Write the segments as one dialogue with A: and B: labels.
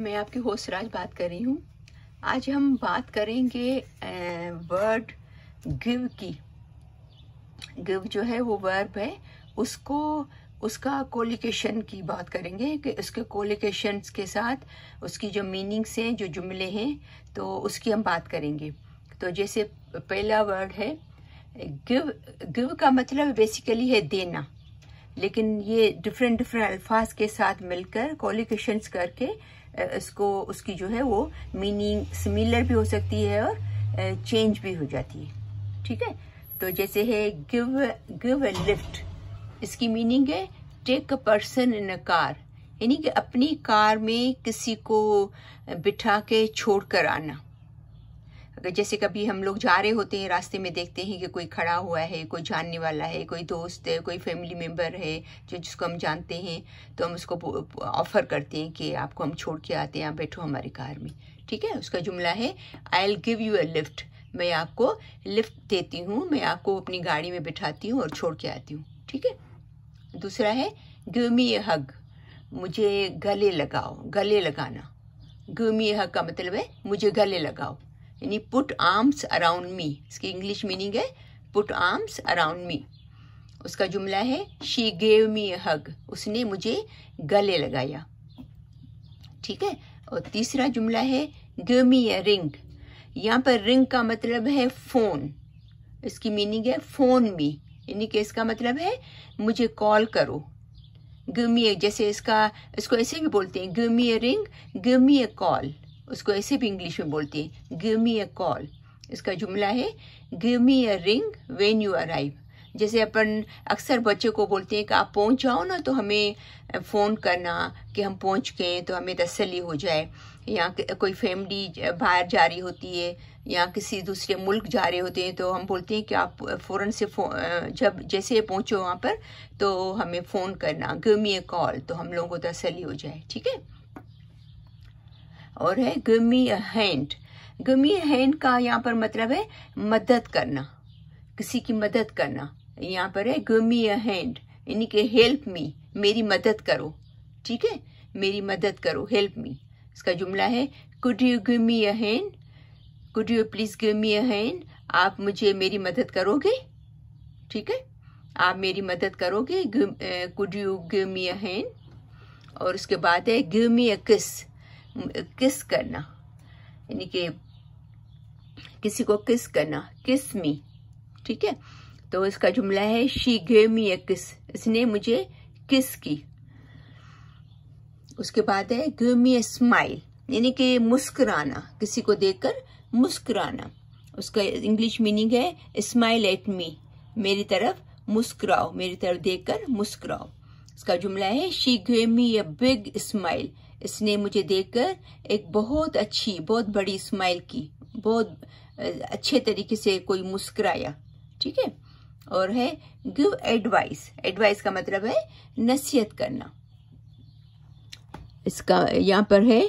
A: मैं आपकी होसराज बात कर रही हूँ आज हम बात करेंगे वर्ड गिव की गिव जो है वो वर्ब है उसको उसका कोलिकेशन की बात करेंगे कि उसके कोलिकेशन के साथ उसकी जो मीनिंग्स हैं जो जुमले हैं तो उसकी हम बात करेंगे तो जैसे पहला वर्ड है गिव गिव का मतलब बेसिकली है देना लेकिन ये डिफरेंट डिफरेंट अल्फाज के साथ मिलकर कोलिकेशंस करके इसको उसकी जो है वो मीनिंग सिमिलर भी हो सकती है और चेंज भी हो जाती है ठीक है तो जैसे है गिव गिव ए लिफ्ट इसकी मीनिंग है take a person in a car यानी कि अपनी कार में किसी को बिठा के छोड़ कर आना अगर जैसे कभी हम लोग जा रहे होते हैं रास्ते में देखते हैं कि कोई खड़ा हुआ है कोई जानने वाला है कोई दोस्त है कोई फैमिली मेम्बर है जो जिसको हम जानते हैं तो हम उसको ऑफ़र करते हैं कि आपको हम छोड़ के आते हैं आप बैठो हमारी कार में ठीक है उसका जुमला है I'll give you a lift मैं आपको लिफ्ट देती हूँ मैं आपको अपनी गाड़ी में बिठाती हूँ और छोड़ के आती हूँ ठीक है दूसरा है गिव मी ए हग मुझे गले लगाओ गले लगाना गिव मी ए हग का मतलब है मुझे गले लगाओ यानी पुट आर्म्स अराउंड मी इसकी इंग्लिश मीनिंग है पुट आर्म्स अराउंड मी उसका जुमला है शी गेव मी ए हग उसने मुझे गले लगाया ठीक है और तीसरा जुमला है गेव मी ए रिंग यहाँ पर रिंग का मतलब है फोन इसकी मीनिंग है फोन मी यानी कि इसका मतलब है मुझे कॉल करो गिव मी जैसे इसका इसको ऐसे भी बोलते हैं give me a ring give me a call उसको ऐसे भी इंग्लिश में बोलते हैं गिव मी अ कॉल इसका जुमला है give me a ring when you arrive जैसे अपन अक्सर बच्चों को बोलते हैं कि आप पहुंच जाओ ना तो हमें फ़ोन करना कि हम पहुंच गए तो हमें तसली हो जाए या कोई फैमिली बाहर जा रही होती है या किसी दूसरे मुल्क जा रहे होते हैं तो हम बोलते हैं कि आप फ़ौरन से फो, जब जैसे पहुंचो वहाँ पर तो हमें फ़ोन करना गिव मी ए कॉल तो हम लोगों को तसली हो जाए ठीक है और है गमी अ हैंड गमी हैंड का यहाँ पर मतलब है मदद करना किसी की मदद करना यहाँ पर है गमी अ हैंड यानी कि हेल्प मी मेरी मदद करो ठीक है मेरी मदद करो हेल्प मी इसका जुमला है could you give me a hand could you please give me a hand आप मुझे मेरी मदद करोगे ठीक है आप मेरी मदद करोगे could you give me a hand और उसके बाद है गिव मी अ किस किस करना यानी कि किसी को किस करना किस मी ठीक है तो इसका जुमला है शी गे मी ए किस इसने मुझे किस की उसके बाद है गे मी ए स्माइल यानी कि मुस्कुराना किसी को देखकर मुस्कुराना उसका इंग्लिश मीनिंग है स्माइल एट मी मेरी तरफ मुस्कुराओ मेरी तरफ देखकर मुस्कुराओ इसका जुमला है she gave me a big smile इसने मुझे देखकर एक बहुत अच्छी बहुत बड़ी स्माइल की बहुत अच्छे तरीके से कोई मुस्कुराया ठीक है और है गिव एडवाइस एडवाइस का मतलब है नसीहत करना इसका यहाँ पर है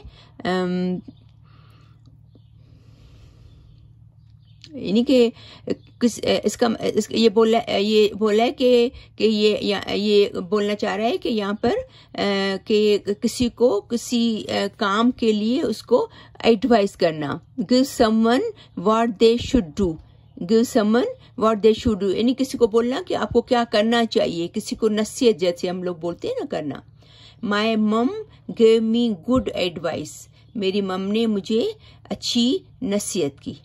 A: यानी कि किस इसका इस, ये बोला ये बोला है कि कि ये ये बोलना चाह रहा है कि यहाँ पर कि किसी को किसी काम के लिए उसको एडवाइस करना give someone what they should do give someone what they should do यानी किसी को बोलना कि आपको क्या करना चाहिए किसी को नसीहत जैसे हम लोग बोलते हैं ना करना माई मम गेव मी गुड एडवाइस मेरी मम ने मुझे अच्छी नसीहत की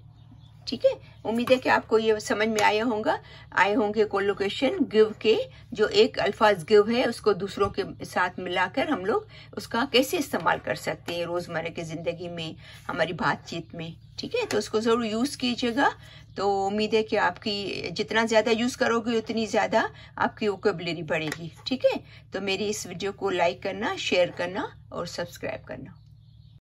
A: ठीक है उम्मीद है कि आपको ये समझ में आया होगा आए होंगे कोलोकेशन गिव के जो एक अल्फाज गिव है उसको दूसरों के साथ मिलाकर हम लोग उसका कैसे इस्तेमाल कर सकते हैं रोजमर्रा की जिंदगी में हमारी बातचीत में ठीक है तो उसको जरूर यूज कीजिएगा तो उम्मीद है कि आपकी जितना ज्यादा यूज करोगे उतनी ज्यादा आपकी ओकेबिलिटी बढ़ेगी ठीक है तो मेरी इस वीडियो को लाइक करना शेयर करना और सब्सक्राइब करना